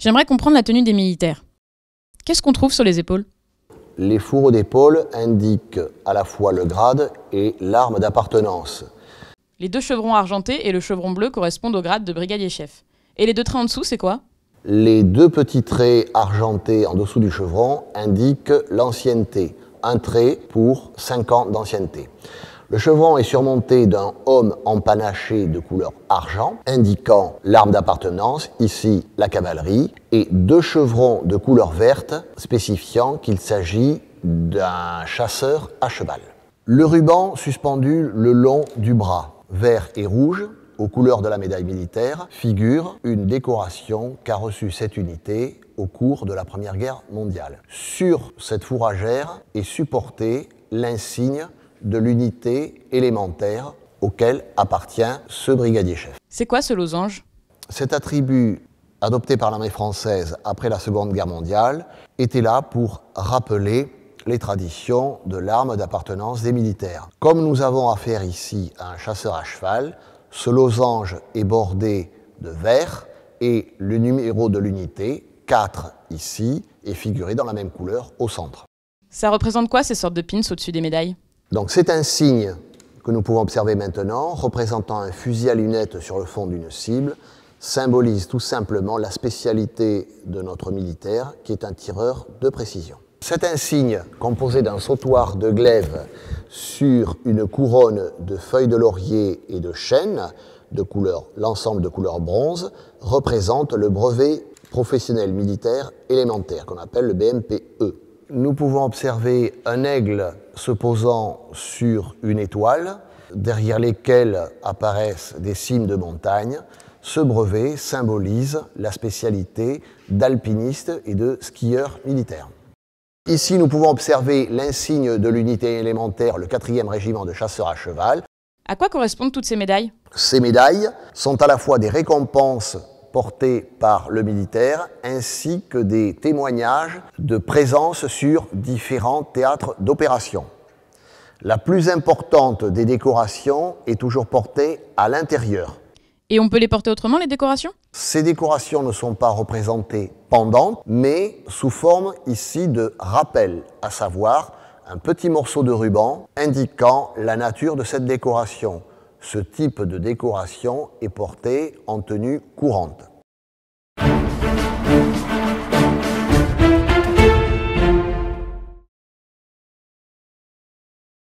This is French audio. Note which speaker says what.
Speaker 1: J'aimerais comprendre la tenue des militaires. Qu'est-ce qu'on trouve sur les épaules
Speaker 2: Les fourreaux d'épaule indiquent à la fois le grade et l'arme d'appartenance.
Speaker 1: Les deux chevrons argentés et le chevron bleu correspondent au grade de brigadier-chef. Et les deux traits en dessous, c'est quoi
Speaker 2: Les deux petits traits argentés en dessous du chevron indiquent l'ancienneté. Un trait pour 5 ans d'ancienneté. Le chevron est surmonté d'un homme empanaché de couleur argent, indiquant l'arme d'appartenance, ici la cavalerie, et deux chevrons de couleur verte, spécifiant qu'il s'agit d'un chasseur à cheval. Le ruban suspendu le long du bras, vert et rouge, aux couleurs de la médaille militaire, figure une décoration qu'a reçue cette unité au cours de la Première Guerre mondiale. Sur cette fourragère est supporté l'insigne de l'unité élémentaire auquel appartient ce brigadier-chef.
Speaker 1: C'est quoi ce losange
Speaker 2: Cet attribut adopté par l'armée française après la Seconde Guerre mondiale était là pour rappeler les traditions de l'arme d'appartenance des militaires. Comme nous avons affaire ici à un chasseur à cheval, ce losange est bordé de vert et le numéro de l'unité, 4 ici, est figuré dans la même couleur au centre.
Speaker 1: Ça représente quoi ces sortes de pins au-dessus des médailles
Speaker 2: donc c'est un signe que nous pouvons observer maintenant, représentant un fusil à lunettes sur le fond d'une cible, symbolise tout simplement la spécialité de notre militaire, qui est un tireur de précision. Cet insigne composé d'un sautoir de glaive sur une couronne de feuilles de laurier et de chêne, de couleur, l'ensemble de couleur bronze, représente le brevet professionnel militaire élémentaire, qu'on appelle le BMPE. Nous pouvons observer un aigle se posant sur une étoile, derrière lesquelles apparaissent des cimes de montagne, ce brevet symbolise la spécialité d'alpiniste et de skieur militaire. Ici, nous pouvons observer l'insigne de l'unité élémentaire, le 4e régiment de chasseurs à cheval.
Speaker 1: À quoi correspondent toutes ces médailles
Speaker 2: Ces médailles sont à la fois des récompenses portées par le militaire, ainsi que des témoignages de présence sur différents théâtres d'opération. La plus importante des décorations est toujours portée à l'intérieur.
Speaker 1: Et on peut les porter autrement, les décorations
Speaker 2: Ces décorations ne sont pas représentées pendantes, mais sous forme ici de rappel, à savoir un petit morceau de ruban indiquant la nature de cette décoration ce type de décoration est porté en tenue courante.